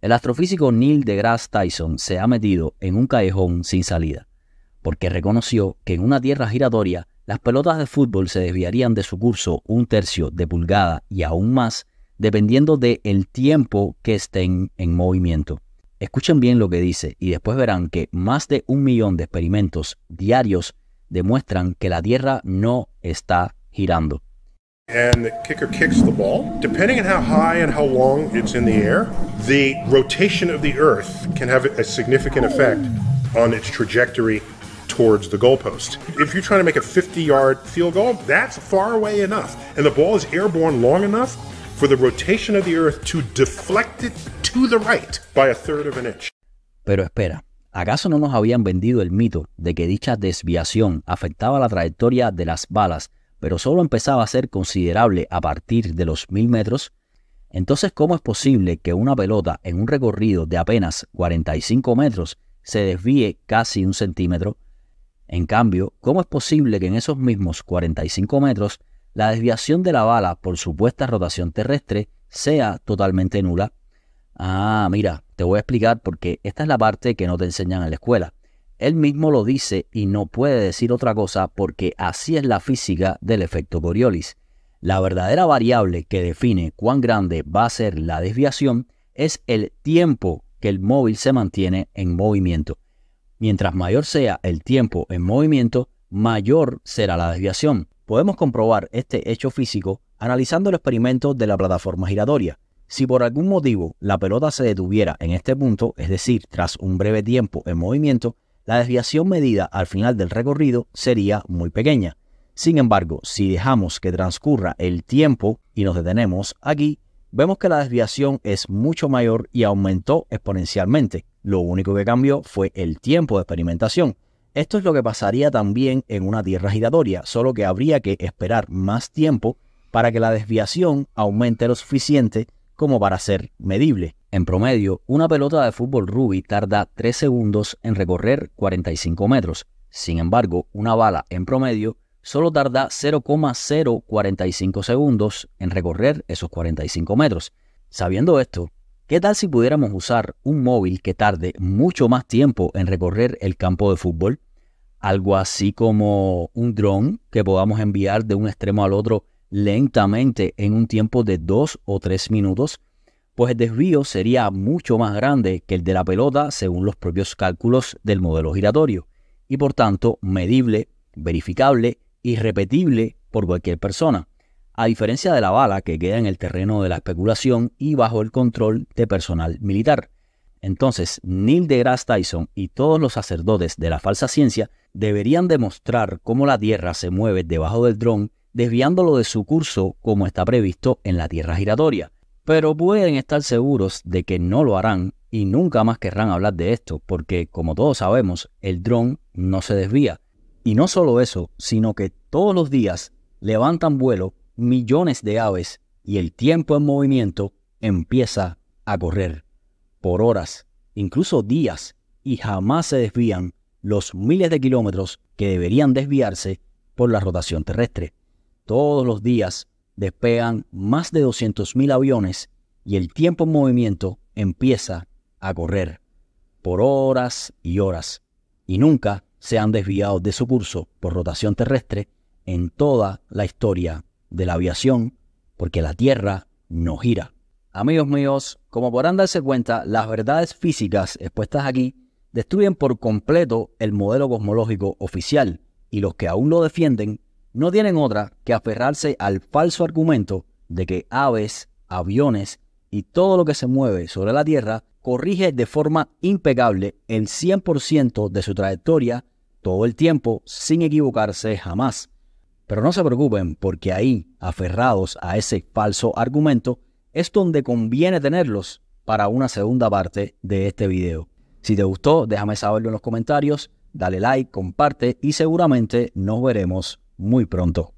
El astrofísico Neil deGrasse Tyson se ha metido en un callejón sin salida, porque reconoció que en una Tierra giratoria las pelotas de fútbol se desviarían de su curso un tercio de pulgada y aún más, dependiendo del el tiempo que estén en movimiento. Escuchen bien lo que dice y después verán que más de un millón de experimentos diarios demuestran que la Tierra no está girando. and the kicker kicks the ball, depending on how high and how long it's in the air, the rotation of the earth can have a significant effect on its trajectory towards the goalpost. If you're trying to make a 50 yard field goal, that's far away enough. And the ball is airborne long enough for the rotation of the earth to deflect it to the right by a third of an inch. Pero espera. ¿Acaso no nos habían vendido el mito de que dicha desviación afectaba la trayectoria de las balas pero solo empezaba a ser considerable a partir de los mil metros, entonces ¿cómo es posible que una pelota en un recorrido de apenas 45 metros se desvíe casi un centímetro? En cambio, ¿cómo es posible que en esos mismos 45 metros la desviación de la bala por supuesta rotación terrestre sea totalmente nula? Ah, mira, te voy a explicar porque esta es la parte que no te enseñan en la escuela. Él mismo lo dice y no puede decir otra cosa porque así es la física del efecto Coriolis. La verdadera variable que define cuán grande va a ser la desviación es el tiempo que el móvil se mantiene en movimiento. Mientras mayor sea el tiempo en movimiento, mayor será la desviación. Podemos comprobar este hecho físico analizando el experimento de la plataforma giratoria. Si por algún motivo la pelota se detuviera en este punto, es decir, tras un breve tiempo en movimiento, la desviación medida al final del recorrido sería muy pequeña. Sin embargo, si dejamos que transcurra el tiempo y nos detenemos aquí, vemos que la desviación es mucho mayor y aumentó exponencialmente. Lo único que cambió fue el tiempo de experimentación. Esto es lo que pasaría también en una tierra giratoria, solo que habría que esperar más tiempo para que la desviación aumente lo suficiente como para ser medible. En promedio, una pelota de fútbol ruby tarda 3 segundos en recorrer 45 metros. Sin embargo, una bala en promedio solo tarda 0,045 segundos en recorrer esos 45 metros. Sabiendo esto, ¿qué tal si pudiéramos usar un móvil que tarde mucho más tiempo en recorrer el campo de fútbol? Algo así como un dron que podamos enviar de un extremo al otro lentamente en un tiempo de 2 o 3 minutos pues el desvío sería mucho más grande que el de la pelota según los propios cálculos del modelo giratorio, y por tanto medible, verificable y repetible por cualquier persona, a diferencia de la bala que queda en el terreno de la especulación y bajo el control de personal militar. Entonces, Neil deGrasse Tyson y todos los sacerdotes de la falsa ciencia deberían demostrar cómo la Tierra se mueve debajo del dron, desviándolo de su curso como está previsto en la Tierra giratoria, pero pueden estar seguros de que no lo harán y nunca más querrán hablar de esto, porque como todos sabemos, el dron no se desvía. Y no solo eso, sino que todos los días levantan vuelo millones de aves y el tiempo en movimiento empieza a correr por horas, incluso días, y jamás se desvían los miles de kilómetros que deberían desviarse por la rotación terrestre. Todos los días despegan más de 200.000 aviones y el tiempo en movimiento empieza a correr por horas y horas y nunca se han desviado de su curso por rotación terrestre en toda la historia de la aviación porque la Tierra no gira. Amigos míos, como podrán darse cuenta, las verdades físicas expuestas aquí destruyen por completo el modelo cosmológico oficial y los que aún lo defienden no tienen otra que aferrarse al falso argumento de que aves, aviones y todo lo que se mueve sobre la Tierra corrige de forma impecable el 100% de su trayectoria todo el tiempo sin equivocarse jamás. Pero no se preocupen porque ahí, aferrados a ese falso argumento, es donde conviene tenerlos para una segunda parte de este video. Si te gustó, déjame saberlo en los comentarios, dale like, comparte y seguramente nos veremos muy pronto.